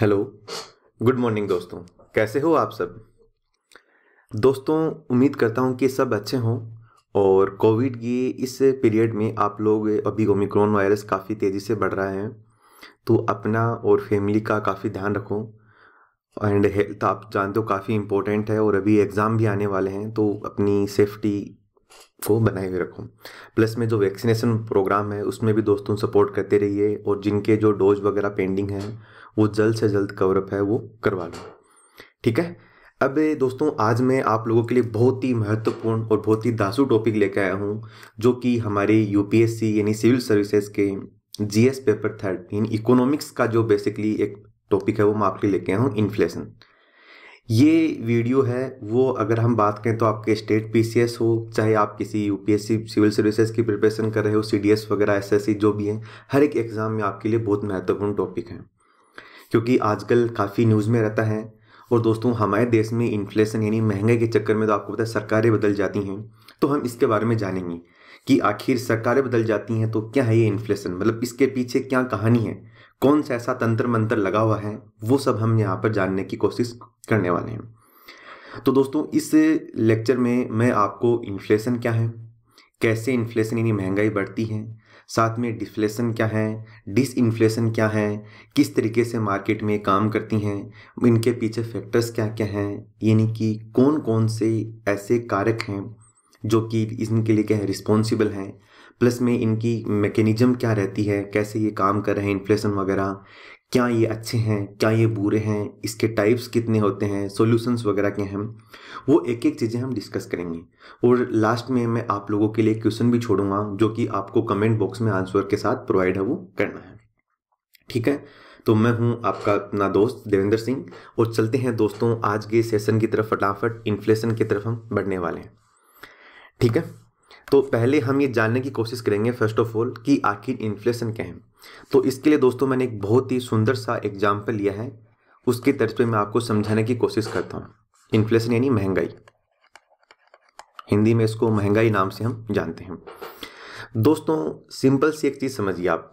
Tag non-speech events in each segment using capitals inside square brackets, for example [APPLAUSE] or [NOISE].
hello good morning दोस्तों कैसे हो आप सब दोस्तों उम्मीद करता हूँ कि सब अच्छे हों और कोविड की इस पीरियड में आप लोग अभी ओमिक्रोन वायरस काफ़ी तेज़ी से बढ़ रहा है तो अपना और फैमिली का काफ़ी ध्यान रखो एंड हेल्थ आप जानते हो काफ़ी इम्पोर्टेंट है और अभी एग्ज़ाम भी आने वाले हैं तो अपनी सेफ्टी को बनाए हुए रखो प्लस में जो वैक्सीनेशन प्रोग्राम है उसमें भी दोस्तों सपोर्ट करते रहिए और जिनके जो डोज वगैरह पेंडिंग हैं वो जल्द से जल्द कवरअप है वो करवा लो ठीक है अब दोस्तों आज मैं आप लोगों के लिए बहुत ही महत्वपूर्ण और बहुत ही दासू टॉपिक लेकर आया हूँ जो कि हमारे यूपीएससी यानी सिविल सर्विसेज के जीएस पेपर थर्टीन इकोनॉमिक्स का जो बेसिकली एक टॉपिक है वो मैं आपके लिए लेके आया हूँ इन्फ्लेशन ये वीडियो है वो अगर हम बात करें तो आपके स्टेट पीसीएस हो चाहे आप किसी यूपीएससी सिविल सर्विसेज की प्रिपरेशन कर रहे हो सीडीएस वगैरह एसएससी जो भी है हर एक एग्ज़ाम में आपके लिए बहुत महत्वपूर्ण टॉपिक है क्योंकि आजकल काफ़ी न्यूज़ में रहता है और दोस्तों हमारे देश में इन्फ्लेशन यानी महंगाई के चक्कर में तो आपको पता है सरकारें बदल जाती हैं तो हम इसके बारे में जानेंगे कि आखिर सरकारें बदल जाती हैं तो क्या है ये इन्फ्लेशन मतलब इसके पीछे क्या कहानी है कौन सा ऐसा तंत्र मंत्र लगा हुआ है वो सब हम यहाँ पर जानने की कोशिश करने वाले हैं तो दोस्तों इस लेक्चर में मैं आपको इन्फ्लेशन क्या है कैसे इन्फ्लेशन यानी महंगाई बढ़ती है साथ में डिफ्लेशन क्या है डिस इन्फ्लेशन क्या है किस तरीके से मार्केट में काम करती हैं इनके पीछे फैक्टर्स क्या क्या हैं यानी कि कौन कौन से ऐसे कारक हैं जो कि इनके लिए क्या है रिस्पॉन्सिबल हैं प्लस में इनकी मैकेनिज्म क्या रहती है कैसे ये काम कर रहे हैं इन्फ्लेशन वगैरह क्या ये अच्छे हैं क्या ये बुरे हैं इसके टाइप्स कितने होते हैं सॉल्यूशंस वगैरह के हैं वो एक एक चीज़ें हम डिस्कस करेंगे और लास्ट में मैं आप लोगों के लिए क्वेश्चन भी छोड़ूंगा जो कि आपको कमेंट बॉक्स में आंसर के साथ प्रोवाइड है वो करना है ठीक है तो मैं हूं आपका अपना दोस्त देवेंद्र सिंह और चलते हैं दोस्तों आज के सेशन की तरफ फटाफट इन्फ्लेशन की तरफ हम बढ़ने वाले हैं ठीक है तो पहले हम ये जानने की कोशिश करेंगे फर्स्ट ऑफ ऑल कि आखिर इन्फ्लेशन क्या है तो इसके लिए दोस्तों मैंने एक बहुत ही सुंदर सा एग्जाम्पल लिया है उसके तर्ज पे मैं आपको समझाने की कोशिश करता हूँ इन्फ्लेशन यानी महंगाई हिंदी में इसको महंगाई नाम से हम जानते हैं दोस्तों सिंपल सी एक चीज़ समझिए आप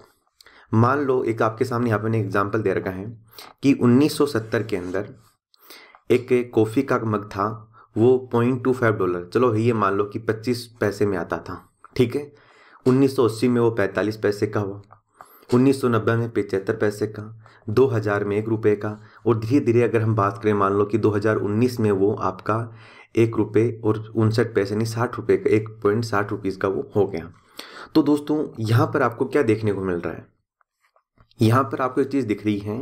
मान लो एक आपके सामने यहाँ पर मैंने एग्जाम्पल दे रखा है कि 1970 के अंदर एक कॉफ़ी का मग था वो पॉइंट टू फाइव डॉलर चलो ये मान लो कि पच्चीस पैसे में आता था ठीक है उन्नीस सौ अस्सी में वो पैंतालीस पैसे का हुआ उन्नीस सौ नब्बे में पिचहत्तर पैसे का दो हजार में एक रुपये का और धीरे धीरे अगर हम बात करें मान लो कि दो हजार उन्नीस में वो आपका एक रुपये और उनसठ पैसे नहीं साठ रुपये का एक पॉइंट साठ रुपीज़ का वो हो गया तो दोस्तों यहाँ पर आपको क्या देखने को मिल रहा है यहाँ पर आपको एक चीज़ दिख रही है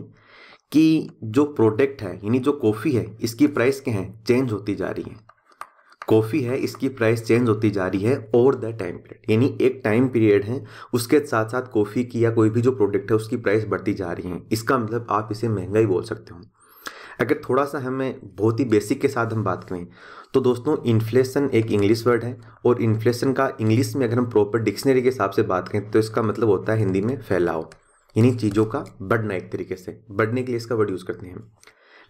कि जो प्रोडक्ट है यानी जो कॉफ़ी है इसकी प्राइस क्या है चेंज होती जा रही है कॉफ़ी है इसकी प्राइस चेंज होती जा रही है ओवर द टाइम पीरियड यानी एक टाइम पीरियड है उसके साथ साथ कॉफ़ी की या कोई भी जो प्रोडक्ट है उसकी प्राइस बढ़ती जा रही है इसका मतलब आप इसे महंगाई बोल सकते हो अगर थोड़ा सा हमें बहुत ही बेसिक के साथ हम बात करें तो दोस्तों इन्फ्लेशन एक इंग्लिश वर्ड है और इन्फ्लेशन का इंग्लिश में अगर हम प्रॉपर डिक्शनरी के हिसाब से बात करें तो इसका मतलब होता है हिंदी में फैलाव इन्हीं चीज़ों का बढ़ना एक तरीके से बढ़ने के लिए इसका वर्ड यूज़ करते हैं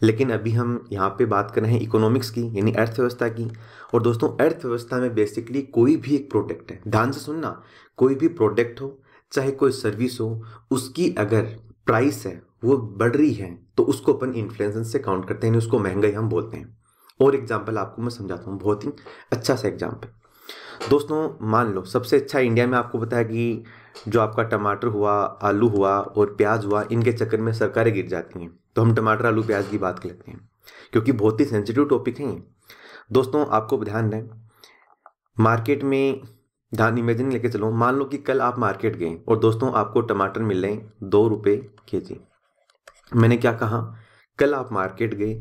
लेकिन अभी हम यहाँ पे बात कर रहे हैं इकोनॉमिक्स की यानी अर्थव्यवस्था की और दोस्तों अर्थव्यवस्था में बेसिकली कोई भी एक प्रोडक्ट है ध्यान से सुनना कोई भी प्रोडक्ट हो चाहे कोई सर्विस हो उसकी अगर प्राइस है वो बढ़ रही है तो उसको अपन इन्फ्लेशन से काउंट करते हैं उसको महंगाई हम बोलते हैं और एग्जाम्पल आपको मैं समझाता हूँ बहुत ही अच्छा सा एग्जाम्पल दोस्तों मान लो सबसे अच्छा इंडिया में आपको बताया कि जो आपका टमाटर हुआ आलू हुआ और प्याज हुआ इनके चक्कर में सरकारें गिर जाती हैं तो हम टमाटर आलू प्याज की बात करते हैं क्योंकि बहुत ही सेंसिटिव टॉपिक है दोस्तों आपको ध्यान दें मार्केट में ध्यान इमेजिन लेके चलो मान लो कि कल आप मार्केट गए और दोस्तों आपको टमाटर मिल रहे हैं दो रुपये के जी मैंने क्या कहा कल आप मार्केट गए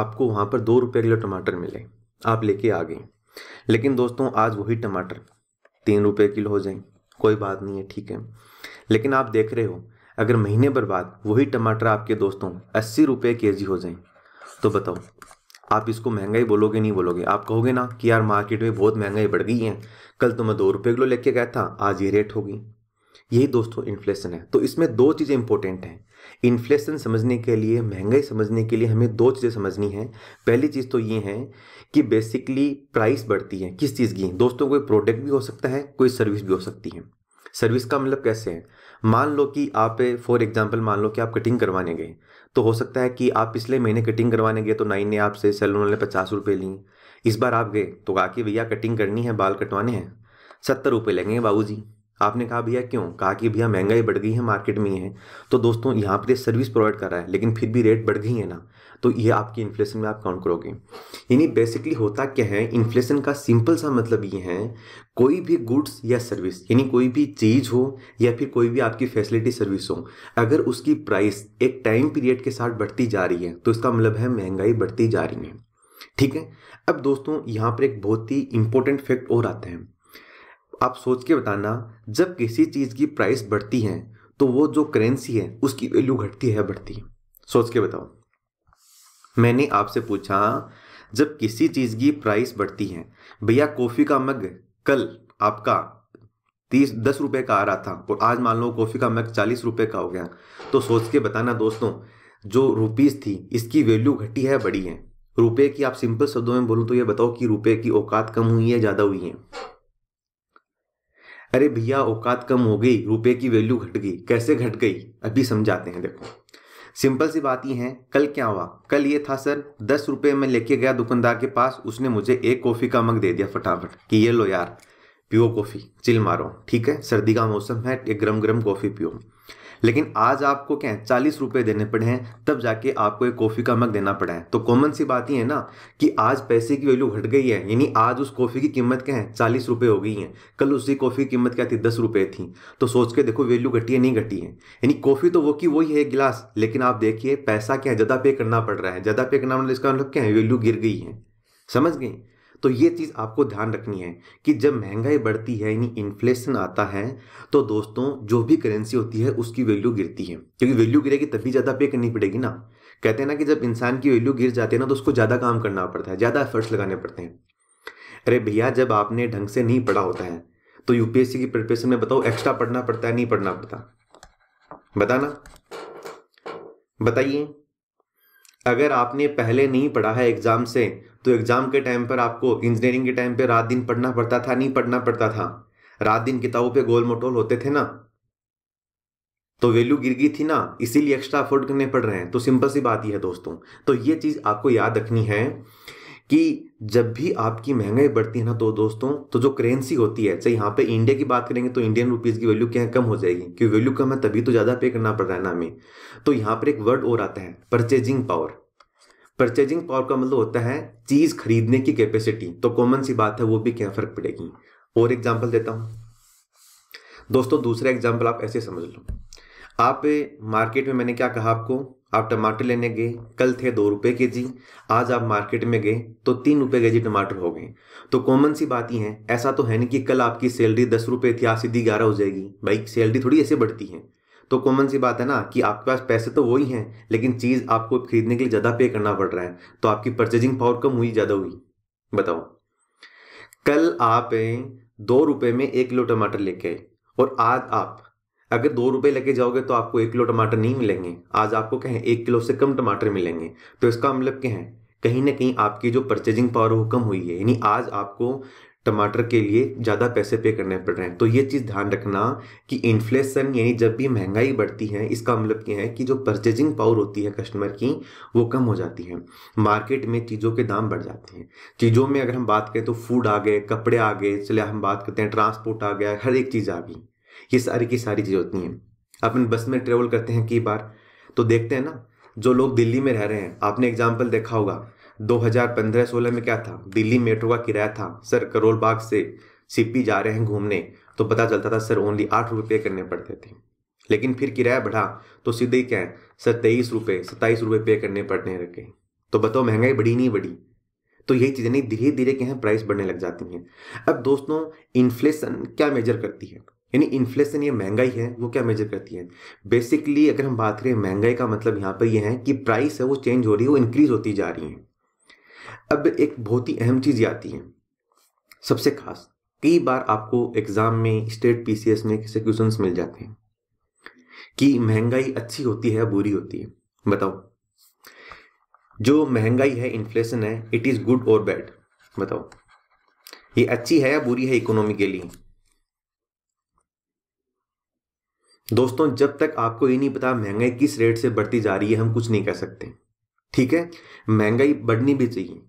आपको वहाँ पर दो रुपये किलो टमाटर मिले आप लेके आ गए लेकिन दोस्तों आज वही टमाटर तीन रुपये किलो हो जाए कोई बात नहीं है ठीक है लेकिन आप देख रहे हो अगर महीने भर बाद वही टमाटर आपके दोस्तों अस्सी रुपये के जी हो जाएं तो बताओ आप इसको महंगाई बोलोगे नहीं बोलोगे आप कहोगे ना कि यार मार्केट में बहुत महंगाई बढ़ गई है कल तो मैं दो रुपये किलो लेके गया था आज ये रेट होगी यही दोस्तों इन्फ्लेशन है तो इसमें दो चीज़ें इंपॉर्टेंट हैं इन्फ्लेशन समझने के लिए महंगाई समझने के लिए हमें दो चीज़ें समझनी हैं पहली चीज़ तो ये है कि बेसिकली प्राइस बढ़ती है किस चीज़ की दोस्तों कोई प्रोडक्ट भी हो सकता है कोई सर्विस भी हो सकती है सर्विस का मतलब कैसे है मान लो कि आप फॉर एग्जांपल मान लो कि आप कटिंग करवाने गए तो हो सकता है कि आप पिछले महीने कटिंग करवाने गए तो नाइन ने आपसे सैलून वाले पचास रुपये ली इस बार आप गए तो कहा कि भैया कटिंग करनी है बाल कटवाने हैं सत्तर रुपये लेंगे बाबू जी आपने कहा भैया क्यों कहा कि भैया महंगाई बढ़ गई है मार्केट में है तो दोस्तों यहाँ पर सर्विस प्रोवाइड कर रहा है लेकिन फिर भी रेट बढ़ गई है ना तो ये आपकी इन्फ्लेशन में आप काउंट करोगे यानी बेसिकली होता क्या है इन्फ्लेशन का सिंपल सा मतलब ये है कोई भी गुड्स या सर्विस यानी कोई भी चीज़ हो या फिर कोई भी आपकी फैसिलिटी सर्विस हो अगर उसकी प्राइस एक टाइम पीरियड के साथ बढ़ती जा रही है तो इसका मतलब है महंगाई बढ़ती जा रही है ठीक है अब दोस्तों यहाँ पर एक बहुत ही इंपॉर्टेंट फैक्ट और आते हैं आप सोच के बताना जब किसी चीज़ की प्राइस बढ़ती है तो वो जो करेंसी है उसकी वैल्यू घटती है बढ़ती है सोच के बताओ मैंने आपसे पूछा जब किसी चीज़ की प्राइस बढ़ती है भैया कॉफ़ी का मग कल आपका तीस दस रुपये का आ रहा था और आज मान लो कॉफ़ी का मग चालीस रुपए का हो गया तो सोच के बताना दोस्तों जो रुपीज़ थी इसकी वैल्यू घटी है बड़ी है रुपये की आप सिंपल शब्दों में बोलो तो ये बताओ कि रुपये की औकात कम हुई है ज़्यादा हुई है अरे भैया औकात कम हो गई रुपये की वैल्यू घट गई कैसे घट गई अभी समझाते हैं देखो सिंपल सी बात ही है कल क्या हुआ कल ये था सर दस रुपये में लेके गया दुकानदार के पास उसने मुझे एक कॉफ़ी का मग दे दिया फटाफट कि ये लो यार पियो कॉफ़ी चिल मारो ठीक है सर्दी का मौसम है एक गर्म गर्म कॉफ़ी पियो लेकिन आज आपको क्या है चालीस रुपये देने पड़े हैं तब जाके आपको एक कॉफ़ी का मग देना पड़ा है तो कॉमन सी बात ही है ना कि आज पैसे की वैल्यू घट गई है यानी आज उस कॉफ़ी की कीमत क्या है चालीस रुपये हो गई है कल उसी कॉफ़ी की कीमत क्या थी दस रुपये थी तो सोच के देखो वैल्यू घटी है नहीं घटी है यानी कॉफ़ी तो वो की वही है गिलास लेकिन आप देखिए पैसा क्या है ज़्यादा पे करना पड़ रहा है ज़्यादा पे करना मतलब इसका मतलब क्या है वैल्यू गिर गई है समझ गई तो ये चीज़ आपको ध्यान रखनी है कि जब महंगाई बढ़ती है यानी इन्फ्लेशन आता है तो दोस्तों जो भी करेंसी होती है उसकी वैल्यू गिरती है क्योंकि वैल्यू गिरेगी तभी ज़्यादा पे करनी पड़ेगी ना कहते हैं ना कि जब इंसान की वैल्यू गिर जाती है ना तो उसको ज़्यादा काम करना पड़ता है ज़्यादा एफर्ट्स लगाने पड़ते हैं अरे भैया जब आपने ढंग से नहीं पढ़ा होता है तो यूपीएससी की प्रिपरेशन में बताओ एक्स्ट्रा पढ़ना पड़ता है नहीं पढ़ना पड़ता बताना बताइए अगर आपने पहले नहीं पढ़ा है एग्जाम से तो एग्ज़ाम के टाइम पर आपको इंजीनियरिंग के टाइम पर रात दिन पढ़ना पड़ता था नहीं पढ़ना पड़ता था रात दिन किताबों पे गोल मटोल होते थे ना तो वैल्यू गिर गई थी ना इसीलिए एक्स्ट्रा अफोर्ड करने पड़ रहे हैं तो सिंपल सी बात ही है दोस्तों तो ये चीज़ आपको याद रखनी है कि जब भी आपकी महंगाई बढ़ती है ना तो दोस्तों तो जो करेंसी होती है चाहे यहाँ पे इंडिया की बात करेंगे तो इंडियन रुपीज़ की वैल्यू क्या कम हो जाएगी क्योंकि वैल्यू कम है तभी तो ज़्यादा पे करना पड़ रहा है ना हमें तो यहाँ पर एक वर्ड और आता है परचेजिंग पावर परचेजिंग पावर का मतलब होता है चीज खरीदने की कैपेसिटी तो कॉमन सी बात है वो भी क्या फर्क पड़ेगी और एग्जाम्पल देता हूं दोस्तों दूसरा एग्जाम्पल आप ऐसे समझ लो आप मार्केट में मैंने क्या कहा आपको आप टमाटर लेने गए कल थे दो रुपए के जी आज आप मार्केट में गए तो तीन रुपए के जी टमाटर हो गए तो कॉमन सी बात ही है ऐसा तो है नहीं कि कल आपकी सैलरी दस रुपए थी आज सीधी ग्यारह हो जाएगी भाई सैलरी थोड़ी ऐसे बढ़ती है तो कॉमन सी बात है ना कि आपके पास पैसे तो वही हैं लेकिन चीज़ आपको खरीदने के लिए ज़्यादा पे करना पड़ रहा है तो आपकी परचेजिंग पावर कम हुई ज़्यादा हुई बताओ कल आप दो रुपए में एक किलो टमाटर लेके आए और आज आप अगर दो रुपए लेके जाओगे तो आपको एक किलो टमाटर नहीं मिलेंगे आज आपको कहें एक किलो से कम टमाटर मिलेंगे तो इसका मतलब क्या है कहीं ना कहीं आपकी जो परचेजिंग पावर वो कम हुई है यानी आज आपको टमाटर के लिए ज़्यादा पैसे पे करने पड़ रहे हैं तो ये चीज़ ध्यान रखना कि इन्फ्लेशन यानी जब भी महंगाई बढ़ती है इसका मतलब क्या है कि जो परचेजिंग पावर होती है कस्टमर की वो कम हो जाती है मार्केट में चीज़ों के दाम बढ़ जाते हैं चीज़ों में अगर हम बात करें तो फूड आ गए कपड़े आ गए चले हम बात करते हैं ट्रांसपोर्ट आ गया हर एक चीज़ आ गई ये सारी की सारी चीज़ें होती हैं अपन बस में ट्रेवल करते हैं कई बार तो देखते हैं ना जो लोग दिल्ली में रह रहे हैं आपने एग्जाम्पल देखा होगा 2015-16 में क्या था दिल्ली मेट्रो का किराया था सर करोल बाग से सीपी जा रहे हैं घूमने तो पता चलता था सर ओनली आठ रुपये पे करने पड़ते थे लेकिन फिर किराया बढ़ा तो सीधे ही क्या है सर तेईस रुपये सत्ताईस रुपये पे करने पड़ने लगे तो बताओ महंगाई बढ़ी नहीं बढ़ी तो यही चीज़ें नहीं धीरे धीरे क्या है प्राइस बढ़ने लग जाती हैं अब दोस्तों इन्फ्लेशन क्या मेजर करती है यानी इन्फ्लेशन ये महंगाई है वो क्या मेजर करती है बेसिकली अगर हम बात करें महंगाई का मतलब यहाँ पर यह है कि प्राइस है वो चेंज हो रही है वो इंक्रीज होती जा रही है अब एक बहुत ही अहम चीज़ आती है सबसे खास कई बार आपको एग्ज़ाम में स्टेट पीसीएस में कैसे क्वेश्चन मिल जाते हैं कि महंगाई अच्छी होती है या बुरी होती है बताओ जो महंगाई है इन्फ्लेशन है इट इज़ गुड और बैड बताओ ये अच्छी है या बुरी है इकोनॉमी के लिए दोस्तों जब तक आपको ये नहीं पता महंगाई किस रेट से बढ़ती जा रही है हम कुछ नहीं कह सकते ठीक है महंगाई बढ़नी भी चाहिए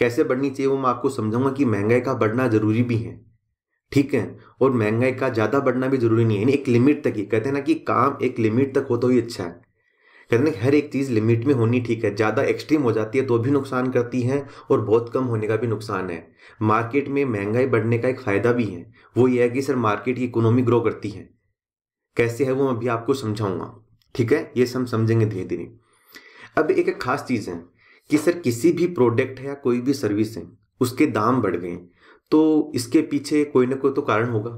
कैसे बढ़नी चाहिए वो मैं आपको समझाऊंगा कि महंगाई का बढ़ना जरूरी भी है ठीक है और महंगाई का ज़्यादा बढ़ना भी जरूरी नहीं है एक लिमिट तक ही कहते हैं ना कि काम एक लिमिट तक होता तो ही अच्छा है कहते हैं हर एक चीज़ लिमिट में होनी ठीक है ज़्यादा एक्सट्रीम हो जाती है तो भी नुकसान करती है और बहुत कम होने का भी नुकसान है मार्केट में महंगाई बढ़ने का एक फ़ायदा भी है वो ये है कि सर मार्केट की इकोनॉमी ग्रो करती है कैसे है वो मैं अभी आपको समझाऊंगा ठीक है ये सब समझेंगे धीरे धीरे अब एक, एक खास चीज़ है कि सर किसी भी प्रोडक्ट है या कोई भी सर्विस है उसके दाम बढ़ गए तो इसके पीछे कोई ना कोई तो कारण होगा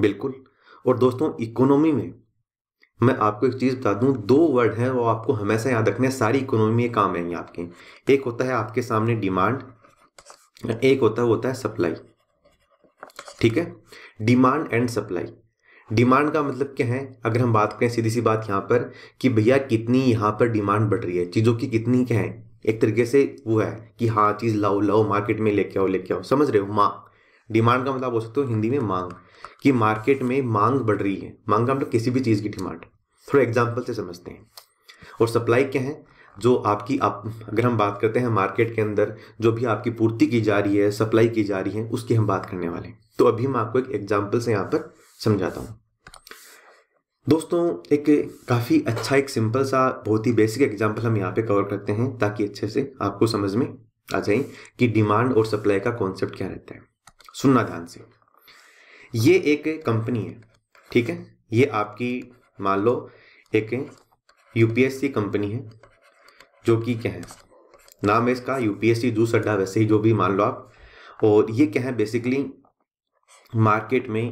बिल्कुल और दोस्तों इकोनॉमी में मैं आपको एक चीज़ बता दूं दो वर्ड हैं वो आपको हमेशा याद रखने सारी इकोनॉमी में काम आएंगे आपके एक होता है आपके सामने डिमांड एक होता है होता है सप्लाई ठीक है डिमांड एंड सप्लाई डिमांड का मतलब क्या है अगर हम बात करें सीधी सी बात यहाँ पर कि भैया कितनी यहाँ पर डिमांड बढ़ रही है चीज़ों की कितनी क्या है एक तरीके से वो है कि हाँ चीज़ लाओ लाओ मार्केट में लेके आओ लेके आओ समझ रहे हो मांग डिमांड का मतलब बोल सकते हो हिंदी में मांग कि मार्केट में मांग बढ़ रही है मांग का मतलब किसी भी चीज़ की डिमांड थोड़ा एग्जाम्पल से समझते हैं और सप्लाई क्या है जो आपकी आप अगर हम बात करते हैं मार्केट के अंदर जो भी आपकी पूर्ति की जा रही है सप्लाई की जा रही है उसकी हम बात करने वाले हैं तो अभी हम आपको एक एग्जाम्पल से यहाँ पर समझाता हूँ दोस्तों एक काफ़ी अच्छा एक सिंपल सा बहुत ही बेसिक एग्जाम्पल हम यहाँ पे कवर करते हैं ताकि अच्छे से आपको समझ में आ जाए कि डिमांड और सप्लाई का कॉन्सेप्ट क्या रहता है सुनना ध्यान से ये एक कंपनी है ठीक है ये आपकी मान लो एक यूपीएससी कंपनी है जो कि क्या है नाम है इसका यूपीएससी जूस अड्डा वैसे ही जो भी मान लो आप और ये क्या है बेसिकली मार्केट में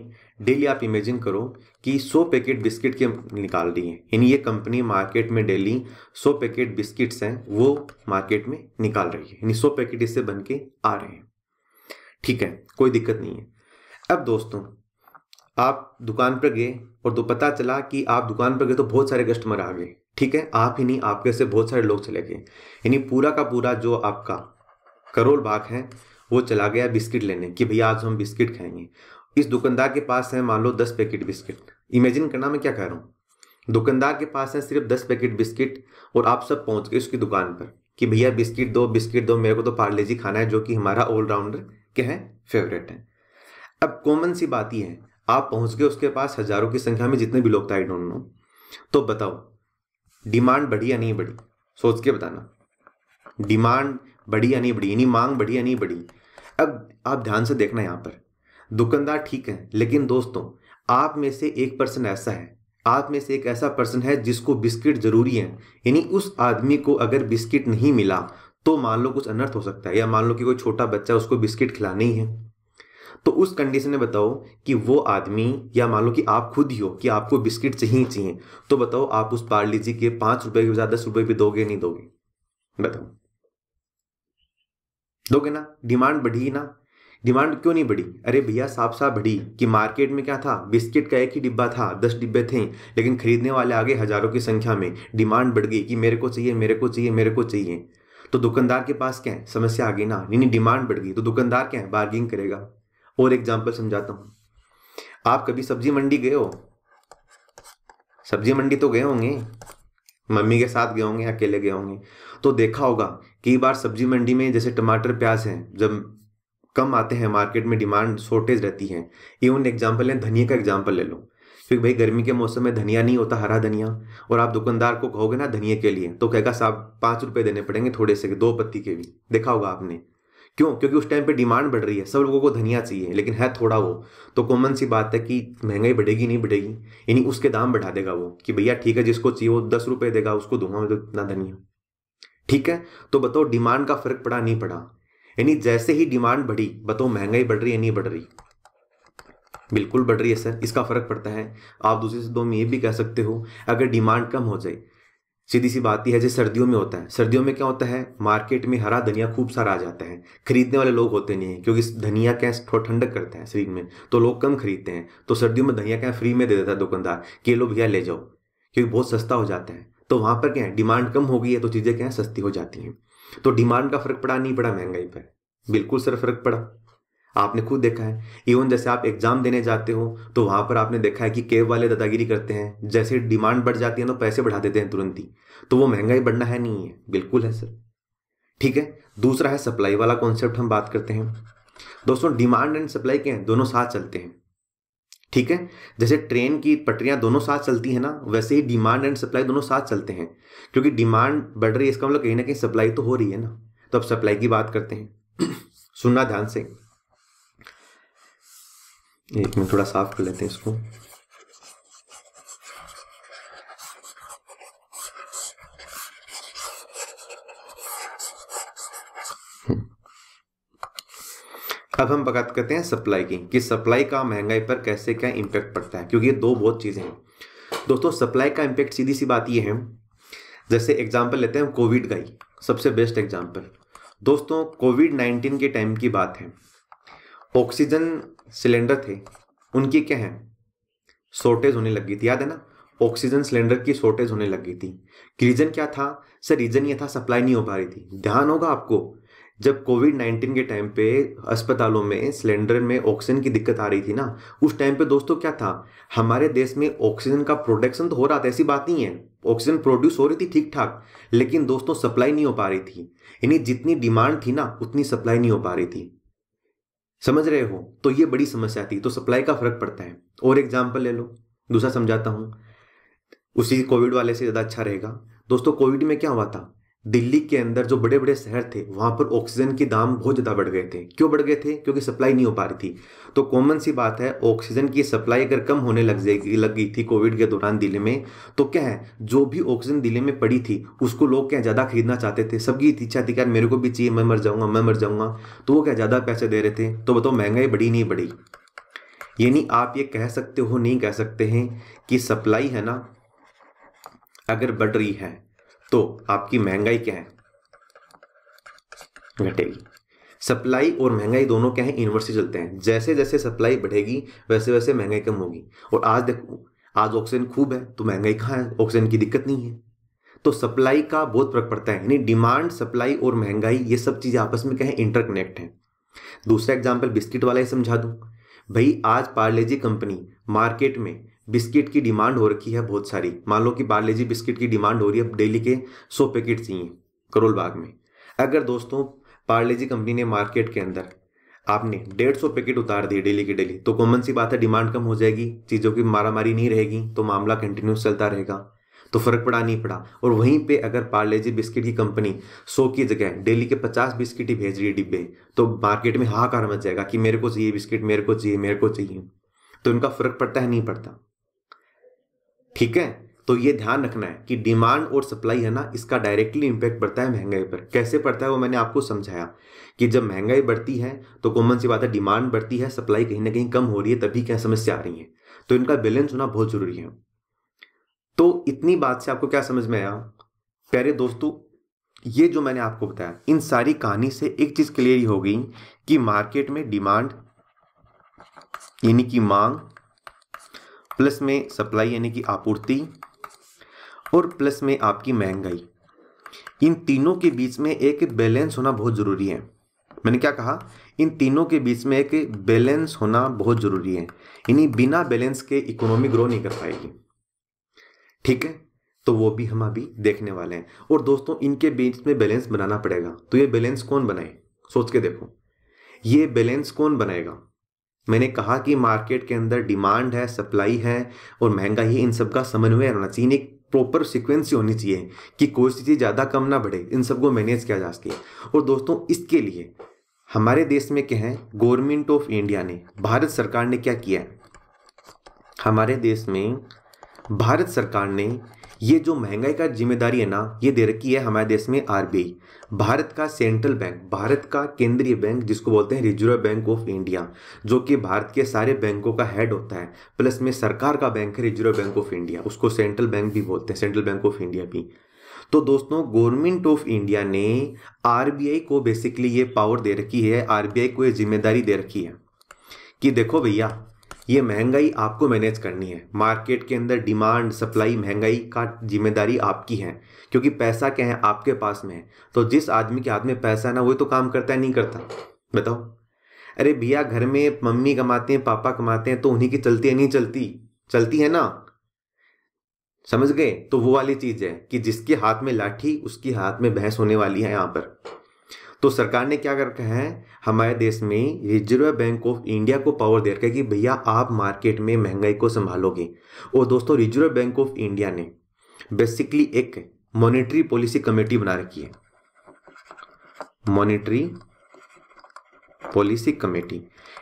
डेली आप इमेजिन करो कि 100 पैकेट बिस्किट के निकाल दिए यानी ये कंपनी मार्केट में डेली 100 पैकेट बिस्किट्स हैं वो मार्केट में निकाल रही है यानी 100 पैकेट इससे बन के आ रहे हैं ठीक है कोई दिक्कत नहीं है अब दोस्तों आप दुकान पर गए और तो पता चला कि आप दुकान पर गए तो बहुत सारे कस्टमर आ गए ठीक है आप ही नहीं आपके से बहुत सारे लोग चले गए यानी पूरा का पूरा जो आपका करोल बाग है वो चला गया बिस्किट लेने कि भैया आज हम बिस्किट खाएंगे इस दुकानदार के पास है मान लो दस पैकेट बिस्किट इमेजिन करना मैं क्या कह रहा हूँ दुकानदार के पास है सिर्फ दस पैकेट बिस्किट और आप सब पहुँच गए उसकी दुकान पर कि भैया बिस्किट दो बिस्किट दो मेरे को तो पार्ले जी खाना है जो कि हमारा ऑलराउंडर के है फेवरेट है अब कॉमन सी बात ही है आप पहुंच गए उसके पास हजारों की संख्या में जितने भी लोग थे आई डोंट नो तो बताओ डिमांड बढ़ी या नहीं बढ़ी सोच के बताना डिमांड बढ़ी या नहीं बढ़ी यानी मांग बढ़ी या नहीं बढ़ी अब आप ध्यान से देखना यहाँ पर दुकानदार ठीक है लेकिन दोस्तों आप में से एक पर्सन ऐसा है आप में से एक ऐसा पर्सन है जिसको बिस्किट जरूरी है यानी उस आदमी को अगर बिस्किट नहीं मिला तो मान लो कुछ अनर्थ हो सकता है या मान लो कि कोई छोटा बच्चा उसको बिस्किट खिलाना ही है तो उस कंडीशन में बताओ कि वो आदमी या मान लो कि आप खुद ही हो कि आपको बिस्किट चाहिए चाहिए तो बताओ आप उस पार्ली जी के पांच रुपए के बजाय दस रुपए भी दोगे नहीं दोगे बताओ दोगे ना डिमांड बढ़ी ना डिमांड क्यों नहीं बढ़ी अरे भैया साफ साफ बढ़ी कि मार्केट में क्या था बिस्किट का एक ही डिब्बा था दस डिब्बे थे लेकिन खरीदने वाले आगे हजारों की संख्या में डिमांड बढ़ गई कि मेरे को चाहिए मेरे को चाहिए मेरे को चाहिए तो दुकानदार के पास क्या है समस्या आ गई ना यानी डिमांड बढ़ गई तो दुकानदार क्या है बार्गिंग करेगा और एग्जाम्पल समझाता हूँ आप कभी सब्जी मंडी गए हो सब्जी मंडी तो गए होंगे मम्मी के साथ गए होंगे अकेले गए होंगे तो देखा होगा कई बार सब्जी मंडी में जैसे टमाटर प्याज हैं जब कम आते हैं मार्केट में डिमांड शॉर्टेज रहती है इवन एग्जाम्पल है धनिया का एग्जाम्पल ले लो क्योंकि भाई गर्मी के मौसम में धनिया नहीं होता हरा धनिया और आप दुकानदार को कहोगे ना धनिया के लिए तो कहेगा साहब पाँच रुपये देने पड़ेंगे थोड़े से दो पत्ती के भी देखा होगा आपने क्यों क्योंकि उस टाइम पे डिमांड बढ़ रही है सब लोगों को धनिया चाहिए लेकिन है थोड़ा वो तो कॉमन सी बात है कि महंगाई बढ़ेगी नहीं बढ़ेगी यानी उसके दाम बढ़ा देगा वो कि भैया ठीक है जिसको चाहिए वो दस रुपये देगा उसको दूंगा मैं तो इतना धनिया ठीक है तो बताओ डिमांड का फर्क पड़ा नहीं पड़ा यानी जैसे ही डिमांड बढ़ी बताओ महंगाई बढ़ रही है नहीं बढ़ रही बिल्कुल बढ़ रही है सर इसका फर्क पड़ता है आप दूसरे शब्दों में ये भी कह सकते हो अगर डिमांड कम हो जाए सीधी सी बात यह है जैसे सर्दियों में होता है सर्दियों में क्या होता है मार्केट में हरा धनिया खूब सारा आ जाता है खरीदने वाले लोग होते नहीं है क्योंकि धनिया क्या थोड़ा ठंडक करता है शरीर में तो लोग कम खरीदते हैं तो सर्दियों में धनिया क्या फ्री में दे देता है दुकानदार कि लो भैया ले जाओ क्योंकि बहुत सस्ता हो जाता है तो वहां पर क्या है डिमांड कम हो गई है तो चीज़ें क्या है सस्ती हो जाती हैं तो डिमांड का फर्क पड़ा नहीं पड़ा महंगाई पर बिल्कुल सर फर्क पड़ा आपने खुद देखा है इवन जैसे आप एग्जाम देने जाते हो तो वहां पर आपने देखा है कि केव वाले दादागिरी करते हैं जैसे डिमांड बढ़ जाती है तो पैसे बढ़ा देते हैं तुरंत ही तो वो महंगाई बढ़ना है नहीं है बिल्कुल है सर ठीक है दूसरा है सप्लाई वाला कॉन्सेप्ट हम बात करते हैं दोस्तों डिमांड एंड सप्लाई के हैं दोनों साथ चलते हैं ठीक है जैसे ट्रेन की पटरियां दोनों साथ चलती है ना वैसे ही डिमांड एंड सप्लाई दोनों साथ चलते हैं क्योंकि डिमांड बढ़ रही है इसका मतलब कहीं ना कहीं सप्लाई तो हो रही है ना तो अब सप्लाई की बात करते हैं [CLEARS THROAT] सुनना ध्यान से एक मिनट थोड़ा साफ कर लेते हैं इसको अब हम बात करते हैं सप्लाई की कि सप्लाई का महंगाई पर कैसे क्या इम्पैक्ट पड़ता है क्योंकि ये दो बहुत चीज़ें हैं दोस्तों सप्लाई का इम्पैक्ट सीधी सी बात ये है जैसे एग्जाम्पल लेते हैं कोविड का ही सबसे बेस्ट एग्जाम्पल दोस्तों कोविड नाइन्टीन के टाइम की बात है ऑक्सीजन सिलेंडर थे उनकी क्या है शॉर्टेज होने लगी थी याद है ना ऑक्सीजन सिलेंडर की शॉर्टेज होने लगी थी रीज़न क्या था सर रीज़न ये था सप्लाई नहीं हो पा रही थी ध्यान होगा आपको जब कोविड नाइन्टीन के टाइम पे अस्पतालों में सिलेंडर में ऑक्सीजन की दिक्कत आ रही थी ना उस टाइम पे दोस्तों क्या था हमारे देश में ऑक्सीजन का प्रोडक्शन तो हो रहा था ऐसी बात नहीं है ऑक्सीजन प्रोड्यूस हो रही थी ठीक ठाक लेकिन दोस्तों सप्लाई नहीं हो पा रही थी यानी जितनी डिमांड थी ना उतनी सप्लाई नहीं हो पा रही थी समझ रहे हो तो ये बड़ी समस्या थी तो सप्लाई का फर्क पड़ता है और एग्जाम्पल ले लो दूसरा समझाता हूँ उसी कोविड वाले से ज़्यादा अच्छा रहेगा दोस्तों कोविड में क्या हुआ था दिल्ली के अंदर जो बड़े बड़े शहर थे वहां पर ऑक्सीजन के दाम बहुत ज़्यादा बढ़ गए थे क्यों बढ़ गए थे क्योंकि सप्लाई नहीं हो पा रही थी तो कॉमन सी बात है ऑक्सीजन की सप्लाई अगर कम होने लग जाएगी लग गई थी कोविड के दौरान दिल्ली में तो क्या है जो भी ऑक्सीजन दिल्ली में पड़ी थी उसको लोग क्या ज़्यादा खरीदना चाहते थे सबकी इच्छा थी यार मेरे को भी चाहिए मैं मर जाऊँगा मैं मर जाऊंगा तो वो क्या ज़्यादा पैसे दे रहे थे तो बताओ महंगाई बढ़ी नहीं बढ़ी यानी आप ये कह सकते हो नहीं कह सकते हैं कि सप्लाई है ना अगर बढ़ रही है तो आपकी महंगाई क्या है घटेगी सप्लाई और महंगाई दोनों क्या है इनवर्स चलते हैं जैसे जैसे सप्लाई बढ़ेगी वैसे वैसे महंगाई कम होगी और आज देखो आज ऑक्सीजन खूब है तो महंगाई कहाँ है ऑक्सीजन की दिक्कत नहीं है तो सप्लाई का बहुत फर्क पड़ता है यानी डिमांड सप्लाई और महंगाई ये सब चीज़ें आपस में क्या है इंटरकनेक्ट हैं दूसरा एग्जाम्पल बिस्किट वाला ही समझा दूँ भाई आज पार्ले जी कंपनी मार्केट में बिस्किट की डिमांड हो रखी है बहुत सारी मान लो कि पार्ले जी बिस्किट की डिमांड हो रही है डेली के सौ पैकेट चाहिए करोल बाग में अगर दोस्तों पार्ले जी कंपनी ने मार्केट के अंदर आपने डेढ़ सौ पैकेट उतार दिए डेली की डेली तो कॉमन सी बात है डिमांड कम हो जाएगी चीज़ों की मारामारी नहीं रहेगी तो मामला कंटिन्यूस चलता रहेगा तो फर्क पड़ा नहीं पड़ा और वहीं पे अगर पार्ले जी बिस्किट की कंपनी सौ की जगह डेली के पचास बिस्किट ही भेज रही है डिब्बे तो मार्केट में हाहाकार मच जाएगा कि मेरे को चाहिए बिस्किट मेरे को चाहिए मेरे को चाहिए तो इनका फर्क पड़ता है नहीं पड़ता ठीक है तो ये ध्यान रखना है कि डिमांड और सप्लाई है ना इसका डायरेक्टली इम्पैक्ट पड़ता है महंगाई पर कैसे पड़ता है वो मैंने आपको समझाया कि जब महंगाई बढ़ती है तो कॉमन सी बात है डिमांड बढ़ती है सप्लाई कहीं ना कहीं कम हो रही है तभी क्या समस्या आ रही है तो इनका बैलेंस होना बहुत जरूरी है तो इतनी बात से आपको क्या समझ में आया प्यारे दोस्तों ये जो मैंने आपको बताया इन सारी कहानी से एक चीज क्लियर ही हो गई कि मार्केट में डिमांड यानी कि मांग प्लस में सप्लाई यानी कि आपूर्ति और प्लस में आपकी महंगाई इन तीनों के बीच में एक बैलेंस होना बहुत ज़रूरी है मैंने क्या कहा इन तीनों के बीच में एक बैलेंस होना बहुत ज़रूरी है यानी बिना बैलेंस के इकोनॉमी ग्रो नहीं कर पाएगी ठीक है तो वो भी हम अभी देखने वाले हैं और दोस्तों इनके बीच में बैलेंस बनाना पड़ेगा तो ये बैलेंस कौन बनाए सोच के देखो ये बैलेंस कौन बनाएगा मैंने कहा कि मार्केट के अंदर डिमांड है सप्लाई है और महंगाई है इन सब का समन्वय होना चाहिए एक प्रॉपर सिक्वेंस होनी चाहिए कि कोई स्थिति ज़्यादा कम ना बढ़े इन सबको मैनेज किया जा सके और दोस्तों इसके लिए हमारे देश में क्या है गवर्नमेंट ऑफ इंडिया ने भारत सरकार ने क्या किया है हमारे देश में भारत सरकार ने ये जो महंगाई का जिम्मेदारी है ना ये दे रखी है हमारे देश में आरबीआई भारत का सेंट्रल बैंक भारत का केंद्रीय बैंक जिसको बोलते हैं रिजर्व बैंक ऑफ इंडिया जो कि भारत के सारे बैंकों का हेड होता है प्लस में सरकार का बैंक है रिजर्व बैंक ऑफ इंडिया उसको सेंट्रल बैंक भी बोलते हैं सेंट्रल बैंक ऑफ इंडिया भी तो दोस्तों गवर्नमेंट ऑफ इंडिया ने आरबीआई को बेसिकली ये पावर दे रखी है आरबीआई को ये जिम्मेदारी दे रखी है कि देखो भैया ये महंगाई आपको मैनेज करनी है मार्केट के अंदर डिमांड सप्लाई महंगाई का जिम्मेदारी आपकी है क्योंकि पैसा क्या है आपके पास में है तो जिस आदमी के हाथ में पैसा है ना वो तो काम करता है नहीं करता बताओ अरे भैया घर में मम्मी कमाते हैं पापा कमाते हैं तो उन्हीं की चलती है नहीं चलती चलती है ना समझ गए तो वो वाली चीज है कि जिसके हाथ में लाठी उसके हाथ में बहस होने वाली है यहां पर तो सरकार ने क्या कर रखा है हमारे देश में रिजर्व बैंक ऑफ इंडिया को पावर दे रखा है कि भैया आप मार्केट में महंगाई को संभालोगे और दोस्तों रिजर्व बैंक ऑफ इंडिया ने बेसिकली एक मॉनेटरी पॉलिसी कमेटी बना रखी है मॉनेटरी पॉलिसी कमेटी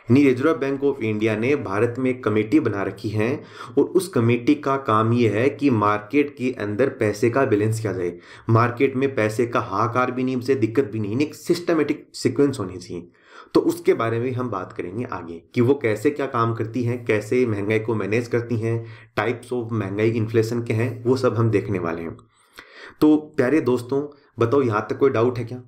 यानी रिजर्व बैंक ऑफ इंडिया ने भारत में एक कमेटी बना रखी है और उस कमेटी का काम यह है कि मार्केट के अंदर पैसे का बैलेंस किया जाए मार्केट में पैसे का हाकार भी नहीं उसे दिक्कत भी नहीं एक सिस्टमेटिक सिक्वेंस होनी चाहिए तो उसके बारे में हम बात करेंगे आगे कि वो कैसे क्या काम करती हैं कैसे महंगाई को मैनेज करती हैं टाइप्स ऑफ महंगाई इन्फ्लेशन के हैं वो सब हम देखने वाले हैं तो प्यारे दोस्तों बताओ यहाँ तक कोई डाउट है क्या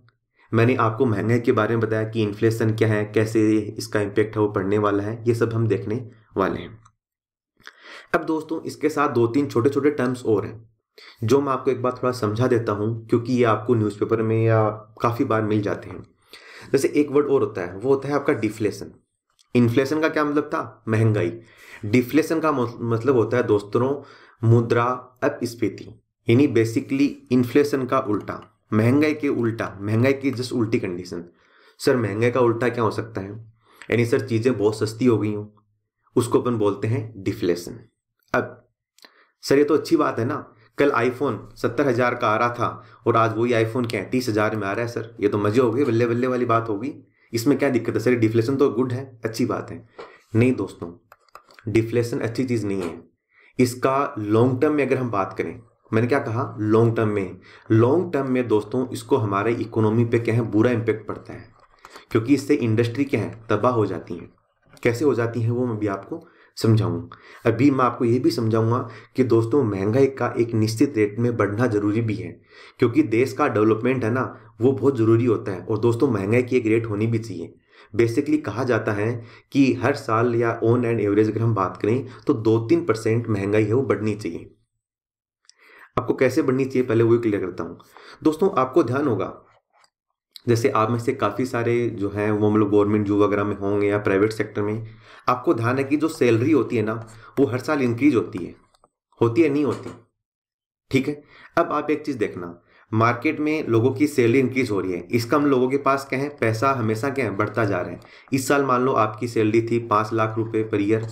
मैंने आपको महंगाई के बारे में बताया कि इन्फ्लेशन क्या है कैसे इसका इम्पेक्ट है वो पड़ने वाला है ये सब हम देखने वाले हैं अब दोस्तों इसके साथ दो तीन छोटे छोटे टर्म्स और हैं जो मैं आपको एक बार थोड़ा समझा देता हूँ क्योंकि ये आपको न्यूज़पेपर में या काफ़ी बार मिल जाते हैं जैसे एक वर्ड और होता है वो होता है आपका डिफ्लेशन इन्फ्लेशन का क्या मतलब था महंगाई डिफ्लेशन का मतलब होता है दोस्तों मुद्रा अपस्फीति यानी बेसिकली इन्फ्लेशन का उल्टा महंगाई के उल्टा महंगाई की जस्ट उल्टी कंडीशन सर महंगाई का उल्टा क्या हो सकता है यानी सर चीज़ें बहुत सस्ती हो गई हों उसको अपन बोलते हैं डिफ्लेशन अब सर ये तो अच्छी बात है ना कल आईफोन सत्तर हज़ार का आ रहा था और आज वही आईफोन क्या है तीस हज़ार में आ रहा है सर ये तो मज़े हो गए बल्ले बल्ले वाली बात होगी इसमें क्या दिक्कत है सर डिफ्लेशन तो गुड है अच्छी बात है नहीं दोस्तों डिफ्लेशन अच्छी चीज़ नहीं है इसका लॉन्ग टर्म में अगर हम बात करें मैंने क्या कहा लॉन्ग टर्म में लॉन्ग टर्म में दोस्तों इसको हमारे इकोनॉमी पे क्या है बुरा इम्पेक्ट पड़ता है क्योंकि इससे इंडस्ट्री क्या है तबाह हो जाती है कैसे हो जाती है वो मैं भी आपको समझाऊँ अभी मैं आपको ये भी समझाऊंगा कि दोस्तों महंगाई का एक निश्चित रेट में बढ़ना ज़रूरी भी है क्योंकि देश का डेवलपमेंट है ना वो बहुत ज़रूरी होता है और दोस्तों महंगाई की एक रेट होनी भी चाहिए बेसिकली कहा जाता है कि हर साल या ऑन एंड एवरेज अगर हम बात करें तो दो तीन परसेंट महंगाई है वो बढ़नी चाहिए आपको कैसे बढ़नी चाहिए पहले वो क्लियर करता हूँ दोस्तों आपको ध्यान होगा जैसे आप में से काफ़ी सारे जो हैं वो मतलब गवर्नमेंट जॉब वगैरह में होंगे या प्राइवेट सेक्टर में आपको ध्यान है कि जो सैलरी होती है ना वो हर साल इंक्रीज होती है होती है नहीं होती ठीक है अब आप एक चीज़ देखना मार्केट में लोगों की सैलरी इंक्रीज हो रही है इसका हम लोगों के पास क्या है पैसा हमेशा क्या है बढ़ता जा रहा है इस साल मान लो आपकी सैलरी थी पाँच लाख रुपये पर ईयर